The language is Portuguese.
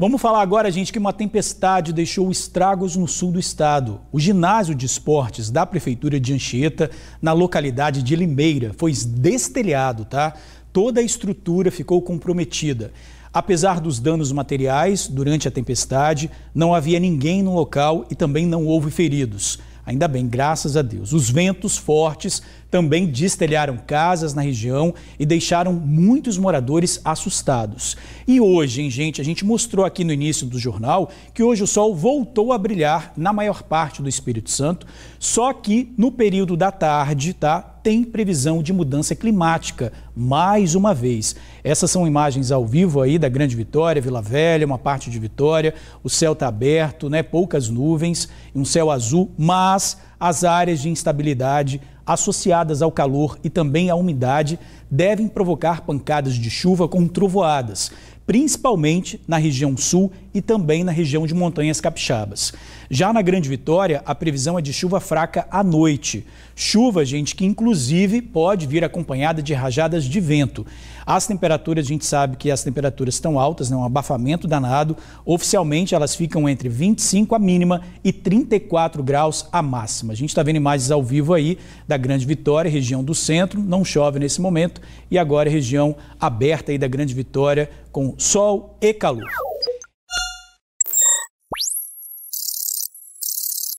Vamos falar agora, gente, que uma tempestade deixou estragos no sul do estado. O ginásio de esportes da Prefeitura de Anchieta, na localidade de Limeira, foi destelhado, tá? Toda a estrutura ficou comprometida. Apesar dos danos materiais durante a tempestade, não havia ninguém no local e também não houve feridos. Ainda bem, graças a Deus. Os ventos fortes também destelharam casas na região e deixaram muitos moradores assustados. E hoje, hein, gente, a gente mostrou aqui no início do jornal que hoje o sol voltou a brilhar na maior parte do Espírito Santo, só que no período da tarde, tá? tem previsão de mudança climática, mais uma vez. Essas são imagens ao vivo aí da Grande Vitória, Vila Velha, uma parte de Vitória. O céu está aberto, né? poucas nuvens, um céu azul, mas as áreas de instabilidade associadas ao calor e também à umidade devem provocar pancadas de chuva com trovoadas principalmente na região sul e também na região de montanhas capixabas. Já na Grande Vitória, a previsão é de chuva fraca à noite. Chuva, gente, que inclusive pode vir acompanhada de rajadas de vento. As temperaturas, a gente sabe que as temperaturas estão altas, né? um abafamento danado. Oficialmente, elas ficam entre 25 a mínima e 34 graus a máxima. A gente está vendo imagens ao vivo aí da Grande Vitória, região do centro. Não chove nesse momento. E agora, região aberta aí da Grande Vitória, com sol e calor.